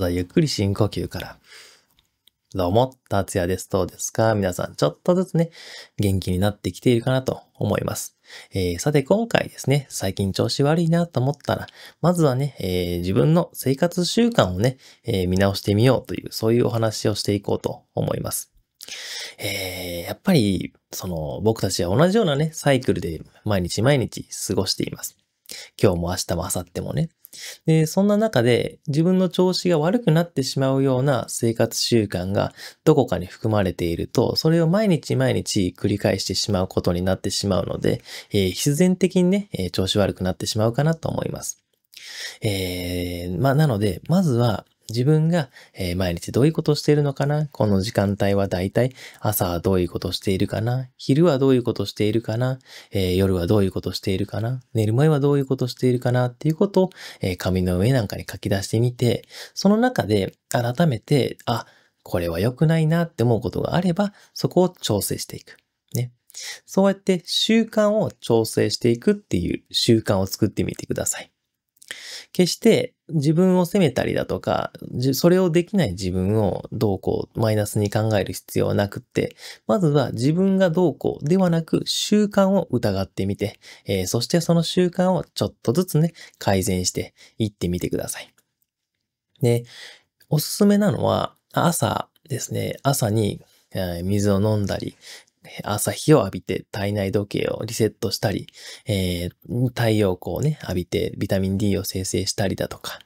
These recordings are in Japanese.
ゆっくり深呼吸から。どうも、達也です。どうですか皆さん、ちょっとずつね、元気になってきているかなと思います。えー、さて、今回ですね、最近調子悪いなと思ったら、まずはね、えー、自分の生活習慣をね、えー、見直してみようという、そういうお話をしていこうと思います。えー、やっぱり、その、僕たちは同じようなね、サイクルで毎日毎日過ごしています。今日も明日も明後日もね。で、そんな中で自分の調子が悪くなってしまうような生活習慣がどこかに含まれていると、それを毎日毎日繰り返してしまうことになってしまうので、えー、必然的にね、えー、調子悪くなってしまうかなと思います。えー、まあ、なので、まずは、自分が、え毎日どういうことしているのかなこの時間帯はだいたい朝はどういうことしているかな昼はどういうことしているかな、えー、夜はどういうことしているかな寝る前はどういうことしているかなっていうことを、えー、紙の上なんかに書き出してみて、その中で改めて、あ、これは良くないなって思うことがあれば、そこを調整していく。ね。そうやって習慣を調整していくっていう習慣を作ってみてください。決して自分を責めたりだとか、それをできない自分をどうこう、マイナスに考える必要はなくって、まずは自分がどうこうではなく習慣を疑ってみて、えー、そしてその習慣をちょっとずつね、改善していってみてください。で、おすすめなのは、朝ですね、朝に水を飲んだり、朝日を浴びて体内時計をリセットしたり、えー、太陽光をね、浴びてビタミン D を生成したりだとか、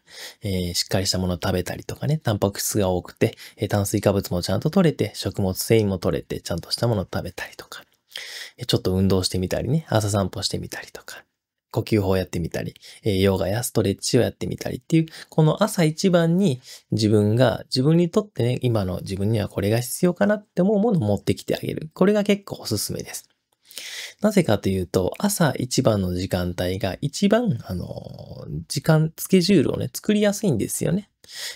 えー、しっかりしたものを食べたりとかね、タンパク質が多くて、えー、炭水化物もちゃんと取れて、食物繊維も取れて、ちゃんとしたものを食べたりとか、ちょっと運動してみたりね、朝散歩してみたりとか、呼吸法をやってみたり、ヨガやストレッチをやってみたりっていう、この朝一番に自分が、自分にとってね、今の自分にはこれが必要かなって思うものを持ってきてあげる。これが結構おすすめです。なぜかというと、朝一番の時間帯が一番、あの、時間、スケジュールをね、作りやすいんですよね。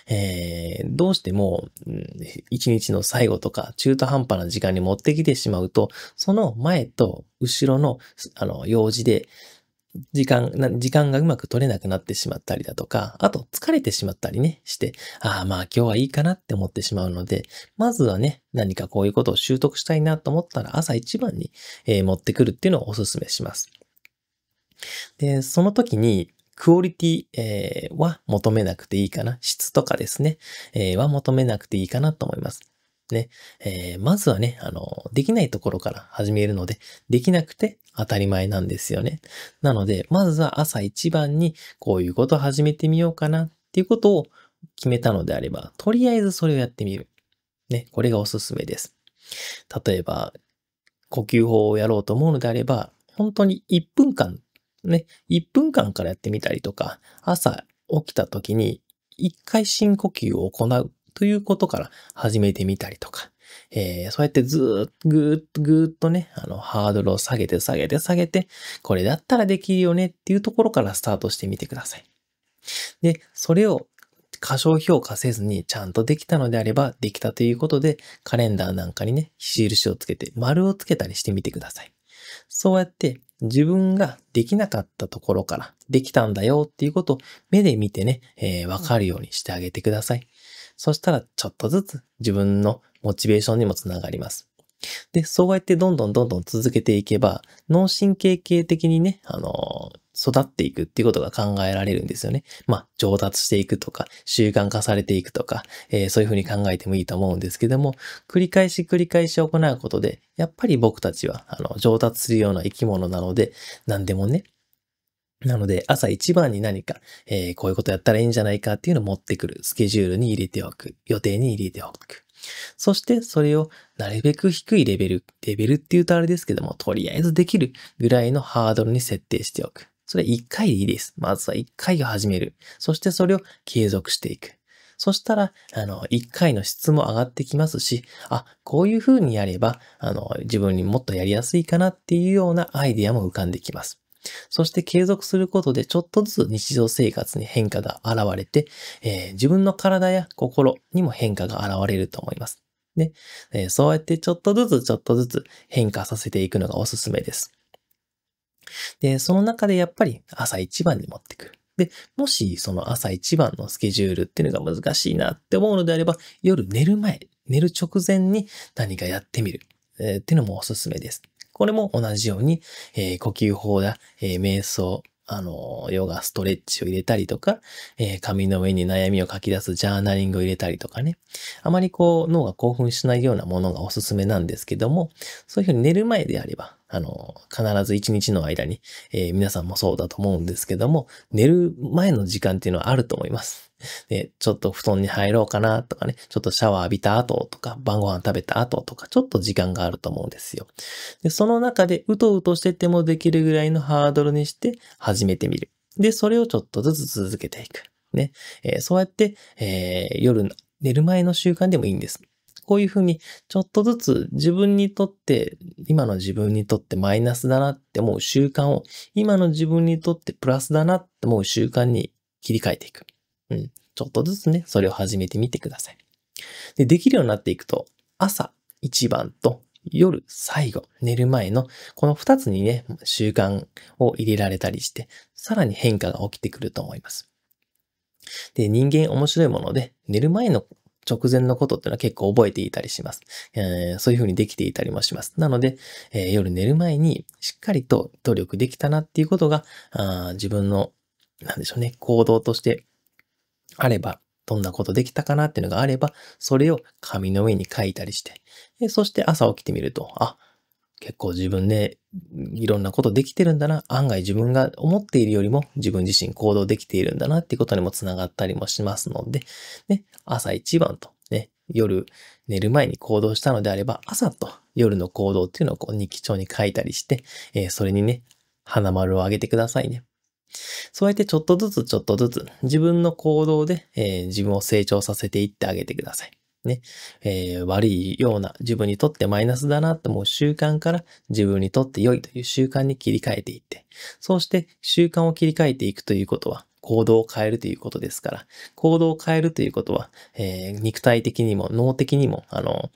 えー、どうしても、一日の最後とか中途半端な時間に持ってきてしまうと、その前と後ろの、あの、用事で、時間、時間がうまく取れなくなってしまったりだとか、あと疲れてしまったりね、して、ああまあ今日はいいかなって思ってしまうので、まずはね、何かこういうことを習得したいなと思ったら朝一番に、えー、持ってくるっていうのをお勧めします。で、その時に、クオリティ、えー、は求めなくていいかな。質とかですね、えー、は求めなくていいかなと思います。ね。えー、まずはね、あの、できないところから始めるので、できなくて当たり前なんですよね。なので、まずは朝一番にこういうことを始めてみようかなっていうことを決めたのであれば、とりあえずそれをやってみる。ね。これがおすすめです。例えば、呼吸法をやろうと思うのであれば、本当に1分間、ね、1分間からやってみたりとか、朝起きた時に1回深呼吸を行うということから始めてみたりとか、えー、そうやってずっとぐーっとぐーっとね、あの、ハードルを下げて下げて下げて、これだったらできるよねっていうところからスタートしてみてください。で、それを過小評価せずにちゃんとできたのであればできたということで、カレンダーなんかにね、印をつけて丸をつけたりしてみてください。そうやって自分ができなかったところからできたんだよっていうことを目で見てね、えー、わかるようにしてあげてください。そしたらちょっとずつ自分のモチベーションにもつながります。で、そうやってどんどんどんどん続けていけば、脳神経系的にね、あのー、育っていくっていうことが考えられるんですよね。まあ、上達していくとか、習慣化されていくとか、えー、そういうふうに考えてもいいと思うんですけども、繰り返し繰り返し行うことで、やっぱり僕たちは、あの、上達するような生き物なので、何でもね、なので、朝一番に何か、えー、こういうことやったらいいんじゃないかっていうのを持ってくる。スケジュールに入れておく。予定に入れておく。そして、それをなるべく低いレベル、レベルって言うとあれですけども、とりあえずできるぐらいのハードルに設定しておく。それ1回でいいです。まずは1回を始める。そしてそれを継続していく。そしたら、あの、1回の質も上がってきますし、あ、こういう風にやれば、あの、自分にもっとやりやすいかなっていうようなアイデアも浮かんできます。そして継続することでちょっとずつ日常生活に変化が現れて、えー、自分の体や心にも変化が現れると思います。ね、えー、そうやってちょっとずつちょっとずつ変化させていくのがおすすめです。で、その中でやっぱり朝一番に持ってくる。で、もしその朝一番のスケジュールっていうのが難しいなって思うのであれば、夜寝る前、寝る直前に何かやってみる、えー、っていうのもおすすめです。これも同じように、えー、呼吸法だ、えー、瞑想、あの、ヨガ、ストレッチを入れたりとか、えー、紙の上に悩みを書き出すジャーナリングを入れたりとかね。あまりこう、脳が興奮しないようなものがおすすめなんですけども、そういうふうに寝る前であれば、あの、必ず一日の間に、えー、皆さんもそうだと思うんですけども、寝る前の時間っていうのはあると思います。で、ちょっと布団に入ろうかなとかね、ちょっとシャワー浴びた後とか、晩ご飯食べた後とか、ちょっと時間があると思うんですよ。で、その中でうとうとしててもできるぐらいのハードルにして始めてみる。で、それをちょっとずつ続けていく。ね。えー、そうやって、えー、夜寝る前の習慣でもいいんです。こういうふうに、ちょっとずつ自分にとって、今の自分にとってマイナスだなって思う習慣を、今の自分にとってプラスだなって思う習慣に切り替えていく。うん。ちょっとずつね、それを始めてみてください。で、できるようになっていくと、朝一番と夜最後、寝る前のこの二つにね、習慣を入れられたりして、さらに変化が起きてくると思います。で、人間面白いもので、寝る前の直前のことっていうのは結構覚えていたりします。えー、そういうふうにできていたりもします。なので、えー、夜寝る前にしっかりと努力できたなっていうことが、あ自分の、なんでしょうね、行動としてあれば、どんなことできたかなっていうのがあれば、それを紙の上に書いたりして、そして朝起きてみると、あ、結構自分でいろんなことできてるんだな、案外自分が思っているよりも自分自身行動できているんだなっていうことにもつながったりもしますので、ね、朝一番と、ね、夜寝る前に行動したのであれば、朝と夜の行動っていうのをこう日記帳に書いたりして、えー、それにね、花丸をあげてくださいね。そうやってちょっとずつちょっとずつ自分の行動で、えー、自分を成長させていってあげてください。ね、えー、悪いような、自分にとってマイナスだなって思う習慣から自分にとって良いという習慣に切り替えていって、そうして習慣を切り替えていくということは、行動を変えるということですから、行動を変えるということは、えー、肉体的にも脳的にも、あの、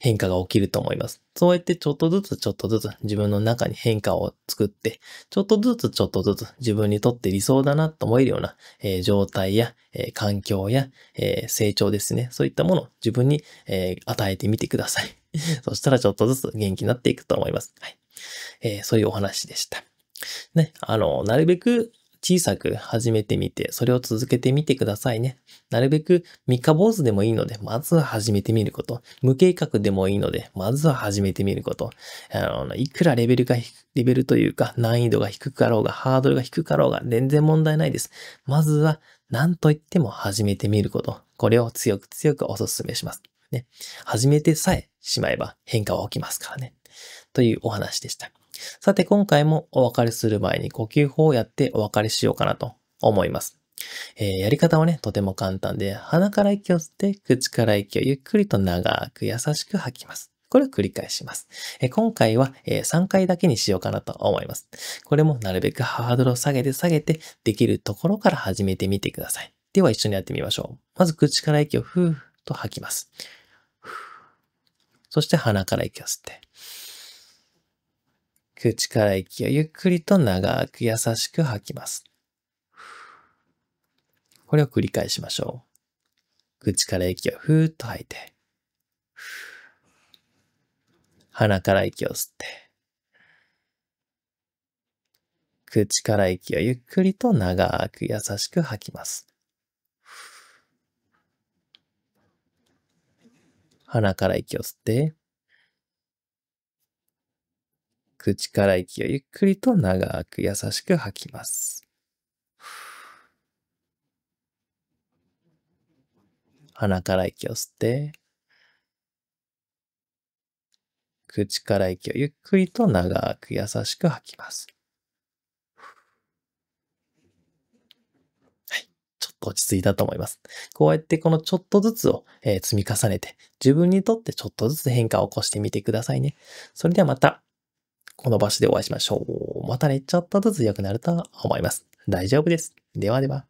変化が起きると思います。そうやってちょっとずつちょっとずつ自分の中に変化を作って、ちょっとずつちょっとずつ自分にとって理想だなと思えるような、えー、状態や、えー、環境や、え成長ですね。そういったものを自分に、え与えてみてください。そしたらちょっとずつ元気になっていくと思います。はい。えそういうお話でした。ね、あの、なるべく小さく始めてみて、それを続けてみてくださいね。なるべく三日坊主でもいいので、まずは始めてみること。無計画でもいいので、まずは始めてみること。あのいくらレベルが、レベルというか、難易度が低かろうが、ハードルが低かろうが、全然問題ないです。まずは、何と言っても始めてみること。これを強く強くお勧めします。ね。始めてさえしまえば変化は起きますからね。というお話でした。さて今回もお別れする前に呼吸法をやってお別れしようかなと思います。えー、やり方はね、とても簡単で、鼻から息を吸って、口から息をゆっくりと長く優しく吐きます。これを繰り返します。えー、今回は、えー、3回だけにしようかなと思います。これもなるべくハードルを下げて下げて、できるところから始めてみてください。では一緒にやってみましょう。まず口から息をふーっと吐きます。そして鼻から息を吸って。口から息をゆっくりと長く優しく吐きます。これを繰り返しましょう。口から息をふーっと吐いて、鼻から息を吸って、口から息をゆっくりと長く優しく吐きます。鼻から息を吸って、口から息をゆっくりと長く優しく吐きます。鼻から息を吸って、口から息をゆっくりと長く優しく吐きます。はい。ちょっと落ち着いたと思います。こうやってこのちょっとずつを、え積み重ねて、自分にとってちょっとずつ変化を起こしてみてくださいね。それではまた。この場所でお会いしましょう。またね、ちょっとずつ良くなると思います。大丈夫です。ではでは。